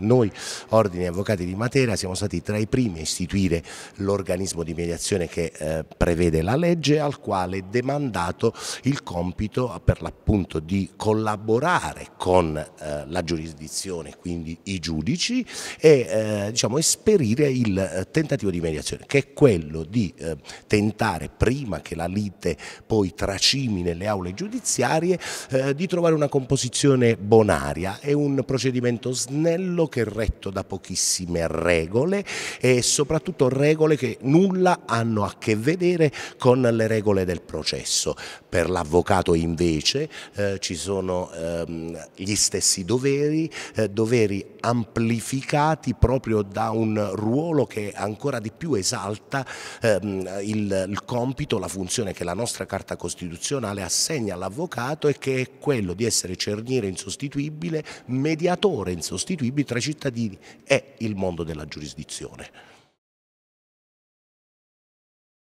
Noi, Ordini Avvocati di Matera, siamo stati tra i primi a istituire l'organismo di mediazione che eh, prevede la legge al quale è demandato il compito per l'appunto di collaborare con eh, la giurisdizione, quindi i giudici e eh, diciamo, esperire il eh, tentativo di mediazione che è quello di eh, tentare prima che la lite poi tracimi nelle aule giudiziarie eh, di trovare una composizione bonaria è un procedimento snello che è retto da pochissime regole e soprattutto regole che nulla hanno a che vedere con le regole del processo. Per l'avvocato invece eh, ci sono ehm, gli stessi doveri, eh, doveri amplificati proprio da un ruolo che ancora di più esalta ehm, il, il compito, la funzione che la nostra Carta Costituzionale assegna all'avvocato e che è quello di essere cerniere insostituibile, mediatore insostituibile tra tra i cittadini è il mondo della giurisdizione.